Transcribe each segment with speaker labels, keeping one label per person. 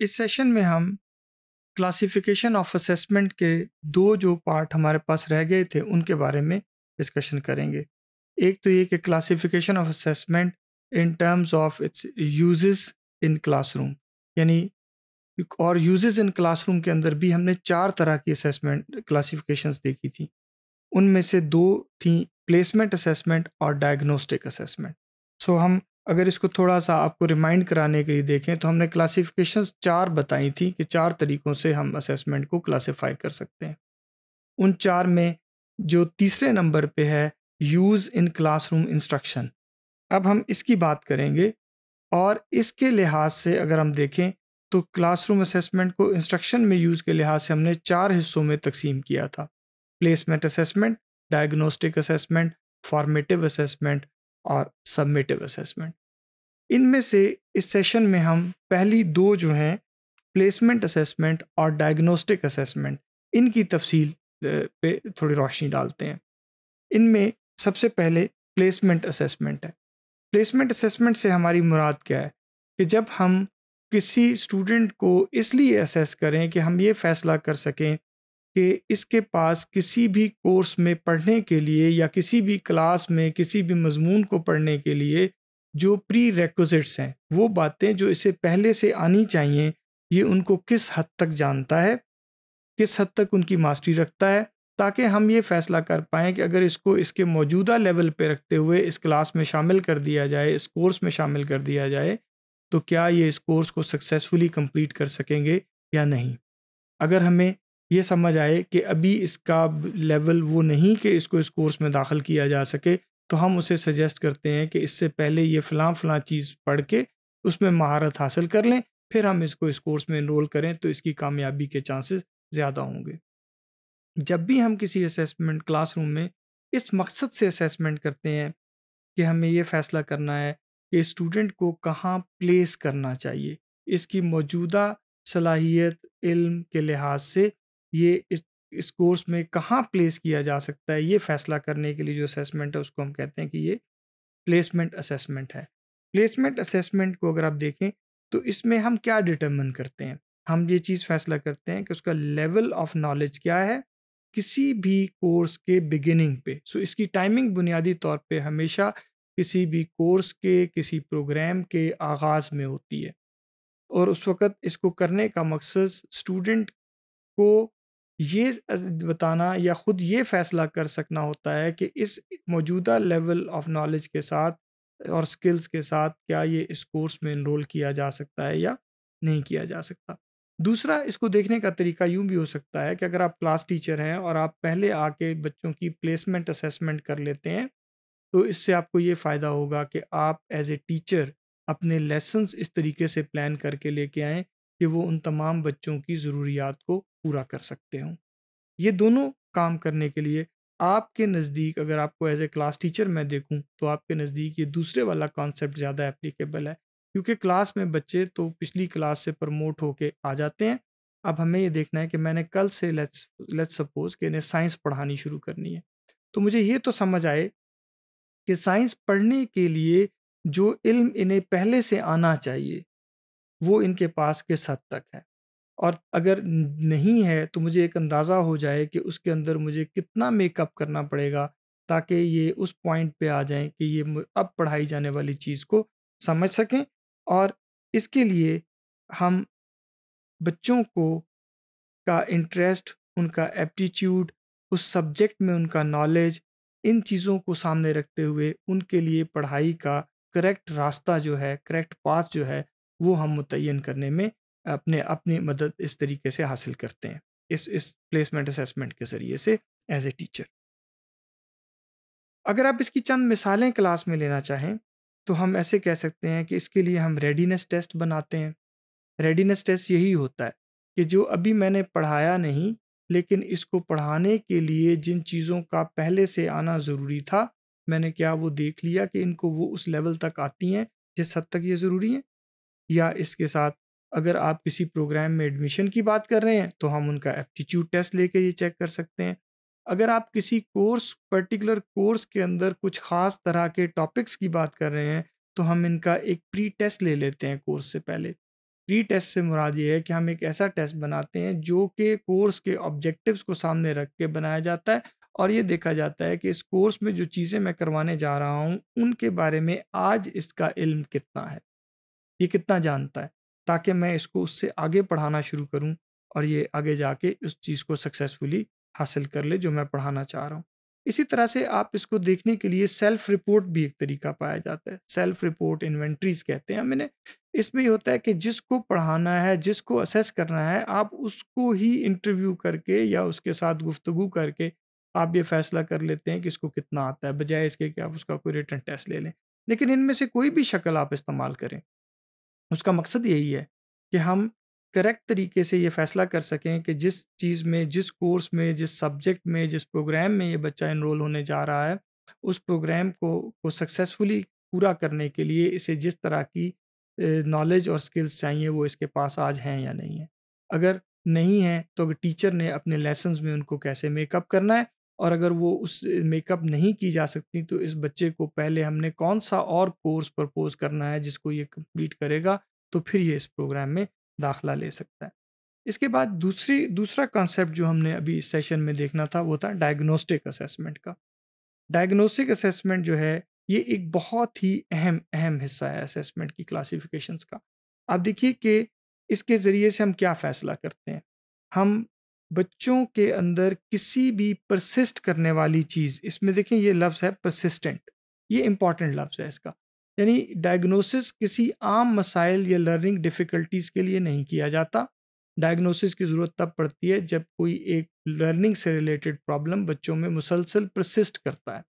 Speaker 1: इस सेशन में हम क्लासिफिकेशन ऑफ असेसमेंट के दो जो पार्ट हमारे पास रह गए थे उनके बारे में डिस्कशन करेंगे एक तो ये कि classification of assessment in terms of its uses in classroom यानी और यूजेस इन क्लासरूम के अंदर भी हमने चार तरह की असेसमेंट क्लासिफिकेशन देखी थी उनमें से दो थी प्लेसमेंट असेसमेंट और डायग्नोस्टिक असेसमेंट सो हम अगर इसको थोड़ा सा आपको रिमाइंड कराने के लिए देखें तो हमने क्लासिफिकेशन चार बताई थी कि चार तरीक़ों से हम असेसमेंट को क्लासिफाई कर सकते हैं उन चार में जो तीसरे नंबर पे है यूज़ इन क्लासरूम इंस्ट्रक्शन अब हम इसकी बात करेंगे और इसके लिहाज से अगर हम देखें तो क्लासरूम असेसमेंट को इंस्ट्रक्शन में यूज़ के लिहाज से हमने चार हिस्सों में तकसीम किया था placement assessment diagnostic assessment formative assessment और सबमिटिव असेसमेंट इनमें से इस सेशन में हम पहली दो जो हैं प्लेसमेंट असेसमेंट और डायग्नोस्टिक असेसमेंट इनकी तफसील पे थोड़ी रोशनी डालते हैं इनमें सबसे पहले प्लेसमेंट असेसमेंट है प्लेसमेंट असेसमेंट से हमारी मुराद क्या है कि जब हम किसी स्टूडेंट को इसलिए असेस करें कि हम ये फ़ैसला कर सकें कि इसके पास किसी भी कोर्स में पढ़ने के लिए या किसी भी क्लास में किसी भी मजमून को पढ़ने के लिए जो प्री रेक्विजिट्स हैं वो बातें जो इसे पहले से आनी चाहिए ये उनको किस हद तक जानता है किस हद तक उनकी मास्टरी रखता है ताकि हम ये फैसला कर पाएँ कि अगर इसको इसके मौजूदा लेवल पर रखते हुए इस क्लास में शामिल कर दिया जाए इस कोर्स में शामिल कर दिया जाए तो क्या ये इस कोर्स को सक्सेसफुली कम्प्लीट कर सकेंगे या नहीं अगर हमें ये समझ आए कि अभी इसका लेवल वो नहीं कि इसको इस कोर्स में दाखिल किया जा सके तो हम उसे सजेस्ट करते हैं कि इससे पहले ये फ़लाँ फ़लाँ चीज़ पढ़ के उसमें महारत हासिल कर लें फिर हम इसको इस कोर्स में इनरोल करें तो इसकी कामयाबी के चांसेस ज़्यादा होंगे जब भी हम किसी असेसमेंट क्लासरूम में इस मकसद से असेसमेंट करते हैं कि हमें ये फ़ैसला करना है कि स्टूडेंट को कहाँ प्लेस करना चाहिए इसकी मौजूदा सलाहियत इल्म के लिहाज से ये इस इस कोर्स में कहाँ प्लेस किया जा सकता है ये फैसला करने के लिए जो असेसमेंट है उसको हम कहते हैं कि ये प्लेसमेंट असेसमेंट है प्लेसमेंट असेसमेंट को अगर आप देखें तो इसमें हम क्या डिटर्मन करते हैं हम ये चीज़ फैसला करते हैं कि उसका लेवल ऑफ नॉलेज क्या है किसी भी कोर्स के बिगिनिंग पे सो so इसकी टाइमिंग बुनियादी तौर पे हमेशा किसी भी कोर्स के किसी प्रोग्राम के आगाज़ में होती है और उस वक़्त इसको करने का मकसद स्टूडेंट को ये बताना या खुद ये फैसला कर सकना होता है कि इस मौजूदा लेवल ऑफ नॉलेज के साथ और स्किल्स के साथ क्या ये इस कोर्स में इनरोल किया जा सकता है या नहीं किया जा सकता दूसरा इसको देखने का तरीका यूं भी हो सकता है कि अगर आप क्लास टीचर हैं और आप पहले आके बच्चों की प्लेसमेंट असेसमेंट कर लेते हैं तो इससे आपको ये फ़ायदा होगा कि आप एज ए टीचर अपने लेसन्स इस तरीके से प्लान करके लेके आएँ कि वो उन तमाम बच्चों की ज़रूरियात को पूरा कर सकते हों ये दोनों काम करने के लिए आपके नज़दीक अगर आपको एज ए क्लास टीचर मैं देखूं तो आपके नज़दीक ये दूसरे वाला कॉन्सेप्ट ज़्यादा एप्लीकेबल है क्योंकि क्लास में बच्चे तो पिछली क्लास से प्रमोट होके आ जाते हैं अब हमें ये देखना है कि मैंने कल से लेट्स लेट्स सपोज कि इन्हें साइंस पढ़ानी शुरू करनी है तो मुझे ये तो समझ आए कि साइंस पढ़ने के लिए जो इल्म इन्हें पहले से आना चाहिए वो इनके पास किस हद तक है और अगर नहीं है तो मुझे एक अंदाज़ा हो जाए कि उसके अंदर मुझे कितना मेकअप करना पड़ेगा ताकि ये उस पॉइंट पे आ जाएं कि ये अब पढ़ाई जाने वाली चीज़ को समझ सकें और इसके लिए हम बच्चों को का इंटरेस्ट उनका एप्टीट्यूड उस सब्जेक्ट में उनका नॉलेज इन चीज़ों को सामने रखते हुए उनके लिए पढ़ाई का करेक्ट रास्ता जो है करेक्ट पाथ जो है वो हम मुतन करने में अपने अपनी मदद इस तरीके से हासिल करते हैं इस इस प्लेसमेंट असेसमेंट के ज़रिए से एज ए टीचर अगर आप इसकी चंद मिसालें क्लास में लेना चाहें तो हम ऐसे कह सकते हैं कि इसके लिए हम रेडीनेस टेस्ट बनाते हैं रेडीनेस टेस्ट यही होता है कि जो अभी मैंने पढ़ाया नहीं लेकिन इसको पढ़ाने के लिए जिन चीज़ों का पहले से आना ज़रूरी था मैंने क्या वो देख लिया कि इनको वो उस लेवल तक आती हैं जिस हद तक ये ज़रूरी हैं या इसके साथ अगर आप किसी प्रोग्राम में एडमिशन की बात कर रहे हैं तो हम उनका एप्टीट्यूड टेस्ट लेके ये चेक कर सकते हैं अगर आप किसी कोर्स पर्टिकुलर कोर्स के अंदर कुछ ख़ास तरह के टॉपिक्स की बात कर रहे हैं तो हम इनका एक प्री टेस्ट ले लेते हैं कोर्स से पहले प्री टेस्ट से मुराद ये है कि हम एक ऐसा टेस्ट बनाते हैं जो कि कोर्स के ऑब्जेक्टिव्स को सामने रख के बनाया जाता है और ये देखा जाता है कि इस कोर्स में जो चीज़ें मैं करवाने जा रहा हूँ उनके बारे में आज इसका इल्म कितना है ये कितना जानता है ताकि मैं इसको उससे आगे पढ़ाना शुरू करूँ और ये आगे जाके उस चीज़ को सक्सेसफुली हासिल कर ले जो मैं पढ़ाना चाह रहा हूँ इसी तरह से आप इसको देखने के लिए सेल्फ रिपोर्ट भी एक तरीका पाया जाता है सेल्फ रिपोर्ट इन्वेंट्रीज कहते हैं मैंने इसमें ये होता है कि जिसको पढ़ाना है जिसको असेस करना है आप उसको ही इंटरव्यू करके या उसके साथ गुफ्तु करके आप ये फैसला कर लेते हैं कि इसको कितना आता है बजाय इसके कि आप उसका कोई रिटर्न टेस्ट ले लें लेकिन इनमें से कोई भी शक्ल आप इस्तेमाल करें उसका मकसद यही है कि हम करेक्ट तरीके से ये फैसला कर सकें कि जिस चीज़ में जिस कोर्स में जिस सब्जेक्ट में जिस प्रोग्राम में ये बच्चा इनरोल होने जा रहा है उस प्रोग्राम को को सक्सेसफुली पूरा करने के लिए इसे जिस तरह की नॉलेज और स्किल्स चाहिए वो इसके पास आज हैं या नहीं है अगर नहीं है तो अगर टीचर ने अपने लेसन में उनको कैसे मेकअप करना है और अगर वो उस मेकअप नहीं की जा सकती तो इस बच्चे को पहले हमने कौन सा और कोर्स प्रपोज करना है जिसको ये कंप्लीट करेगा तो फिर ये इस प्रोग्राम में दाखला ले सकता है इसके बाद दूसरी दूसरा कॉन्सेप्ट जो हमने अभी इस सेशन में देखना था वो था डायग्नोस्टिक असेसमेंट का डायग्नोस्टिक असेसमेंट जो है ये एक बहुत ही अहम अहम हिस्सा है असेसमेंट की क्लासिफिकेशंस का आप देखिए कि इसके ज़रिए से हम क्या फ़ैसला करते हैं हम बच्चों के अंदर किसी भी परसिस्ट करने वाली चीज़ इसमें देखें ये लफ्ज़ है परसिस्टेंट ये इम्पॉर्टेंट लफ्ज़ है इसका यानी डायग्नोसिस किसी आम मसाइल या लर्निंग डिफ़िकल्टीज़ के लिए नहीं किया जाता डायग्नोसिस की ज़रूरत तब पड़ती है जब कोई एक लर्निंग से रिलेटेड प्रॉब्लम बच्चों में मुसलसल प्रसिस्ट करता है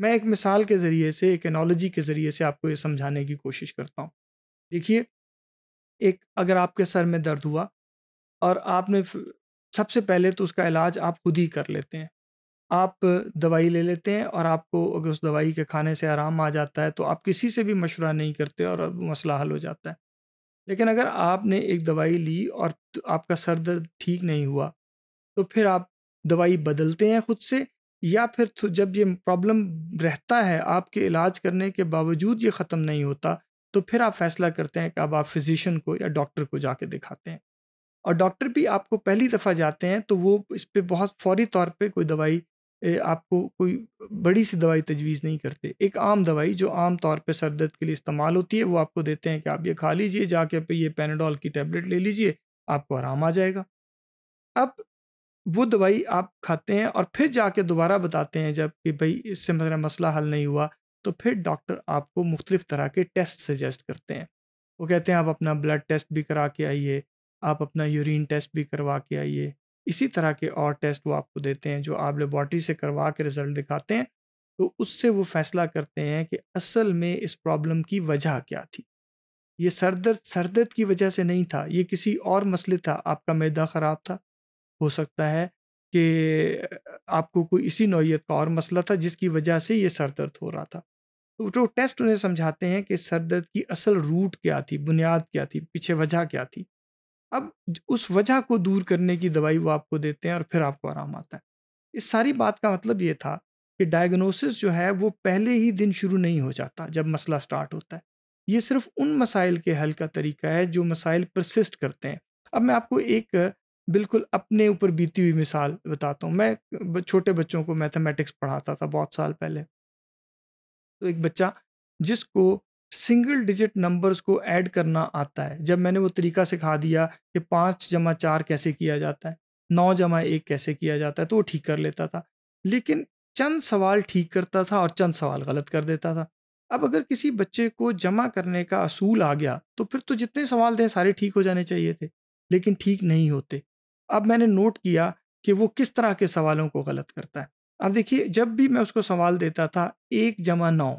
Speaker 1: मैं एक मिसाल के ज़रिए से एक एनोलॉजी के ज़रिए से आपको ये समझाने की कोशिश करता हूँ देखिए एक अगर आपके सर में दर्द हुआ और आपने सबसे पहले तो उसका इलाज आप खुद ही कर लेते हैं आप दवाई ले लेते हैं और आपको अगर उस दवाई के खाने से आराम आ जाता है तो आप किसी से भी मशवरा नहीं करते और मसला हल हो जाता है लेकिन अगर आपने एक दवाई ली और आपका सर दर्द ठीक नहीं हुआ तो फिर आप दवाई बदलते हैं खुद से या फिर जब ये प्रॉब्लम रहता है आपके इलाज करने के बावजूद ये ख़त्म नहीं होता तो फिर आप फैसला करते हैं कि अब आप फिजिशन को या डॉक्टर को जाके दिखाते हैं और डॉक्टर भी आपको पहली दफ़ा जाते हैं तो वो इस पर बहुत फौरी तौर पर कोई दवाई आपको कोई बड़ी सी दवाई तजवीज़ नहीं करते एक आम दवाई जो आम तौर पे सर दर्द के लिए इस्तेमाल होती है वो आपको देते हैं कि आप ये खा लीजिए जाके पे ये पेनाडोल की टैबलेट ले लीजिए आपको आराम आ जाएगा अब वो दवाई आप खाते हैं और फिर जाके दोबारा बताते हैं जब कि भाई इससे मेरा मसला हल नहीं हुआ तो फिर डॉक्टर आपको मुख्तलिफ़ तरह के टेस्ट सजेस्ट करते हैं वो कहते हैं आप अपना ब्लड टेस्ट भी करा के आइए आप अपना यूरिन टेस्ट भी करवा के आइए इसी तरह के और टेस्ट वो आपको देते हैं जो आप लेबॉर्ट्री से करवा के रिजल्ट दिखाते हैं तो उससे वो फैसला करते हैं कि असल में इस प्रॉब्लम की वजह क्या थी ये सर दर्द सर दर्द की वजह से नहीं था ये किसी और मसले था आपका मैदा ख़राब था हो सकता है कि आपको कोई इसी नौीयत का और मसला था जिसकी वजह से ये सर दर्द हो रहा था तो जो टेस्ट उन्हें समझाते हैं कि सर दर्द की असल रूट क्या थी बुनियाद क्या थी पीछे वजह क्या थी अब उस वजह को दूर करने की दवाई वो आपको देते हैं और फिर आपको आराम आता है इस सारी बात का मतलब ये था कि डायग्नोसिस जो है वो पहले ही दिन शुरू नहीं हो जाता जब मसला स्टार्ट होता है ये सिर्फ उन मसाइल के हल का तरीका है जो मसाइल प्रसिस्ट करते हैं अब मैं आपको एक बिल्कुल अपने ऊपर बीती हुई मिसाल बताता हूँ मैं छोटे बच्चों को मैथमेटिक्स पढ़ाता था बहुत साल पहले तो एक बच्चा जिसको सिंगल डिजिट नंबर्स को ऐड करना आता है जब मैंने वो तरीका सिखा दिया कि पाँच जमा चार कैसे किया जाता है नौ जमा एक कैसे किया जाता है तो वो ठीक कर लेता था लेकिन चंद सवाल ठीक करता था और चंद सवाल गलत कर देता था अब अगर किसी बच्चे को जमा करने का असूल आ गया तो फिर तो जितने सवाल थे सारे ठीक हो जाने चाहिए थे लेकिन ठीक नहीं होते अब मैंने नोट किया कि वो किस तरह के सवालों को गलत करता है अब देखिए जब भी मैं उसको सवाल देता था एक जमा नौ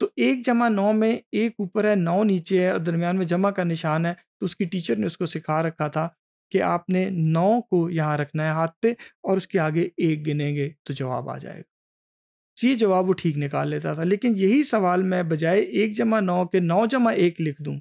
Speaker 1: तो एक जमा नौ में एक ऊपर है नौ नीचे है और दरमियान में जमा का निशान है तो उसकी टीचर ने उसको सिखा रखा था कि आपने नौ को यहाँ रखना है हाथ पे और उसके आगे एक गिनेंगे तो जवाब आ जाएगा तो ये जवाब वो ठीक निकाल लेता था लेकिन यही सवाल मैं बजाय एक जमा नौ के नौ जमा एक लिख दूँ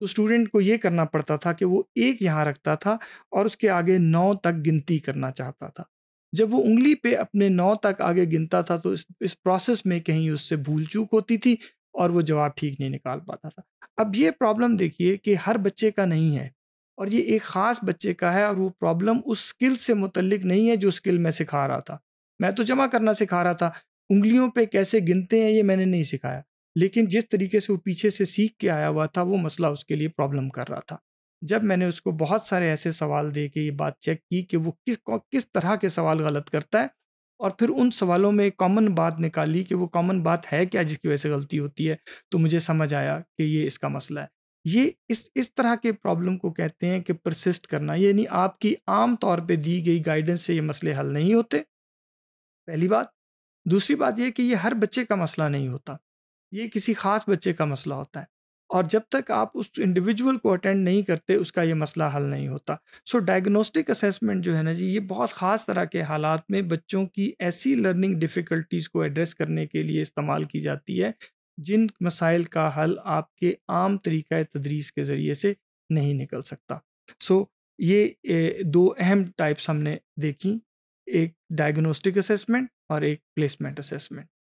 Speaker 1: तो स्टूडेंट को ये करना पड़ता था कि वो एक यहाँ रखता था और उसके आगे नौ तक गिनती करना चाहता था जब वो उंगली पे अपने नौ तक आगे गिनता था तो इस इस प्रोसेस में कहीं उससे भूल चूक होती थी और वो जवाब ठीक नहीं निकाल पाता था अब ये प्रॉब्लम देखिए कि हर बच्चे का नहीं है और ये एक ख़ास बच्चे का है और वो प्रॉब्लम उस स्किल से मुतलक नहीं है जो स्किल मैं सिखा रहा था मैं तो जमा करना सिखा रहा था उंगलियों पे कैसे गिनते हैं ये मैंने नहीं सिखाया लेकिन जिस तरीके से वो पीछे से सीख के आया हुआ था वो मसला उसके लिए प्रॉब्लम कर रहा था जब मैंने उसको बहुत सारे ऐसे सवाल दे के ये बात चेक की कि वो किस किस तरह के सवाल गलत करता है और फिर उन सवालों में कॉमन बात निकाली कि वो कॉमन बात है क्या जिसकी वजह से गलती होती है तो मुझे समझ आया कि ये इसका मसला है ये इस इस तरह के प्रॉब्लम को कहते हैं कि प्रसिस्ट करना यानी आपकी आम तौर पे दी गई गाइडेंस से ये मसले हल नहीं होते पहली बात दूसरी बात यह कि ये हर बच्चे का मसला नहीं होता ये किसी खास बच्चे का मसला होता है और जब तक आप उस इंडिविजुअल को अटेंड नहीं करते उसका ये मसला हल नहीं होता सो डायग्नोस्टिक असेसमेंट जो है ना जी ये बहुत ख़ास तरह के हालात में बच्चों की ऐसी लर्निंग डिफ़िकल्टीज़ को एड्रेस करने के लिए इस्तेमाल की जाती है जिन मसाइल का हल आपके आम तरीक़ तदरीस के ज़रिए से नहीं निकल सकता सो so, ये दो अहम टाइप्स हमने देखी एक डायग्नोस्टिक असेसमेंट और एक प्लेसमेंट असेसमेंट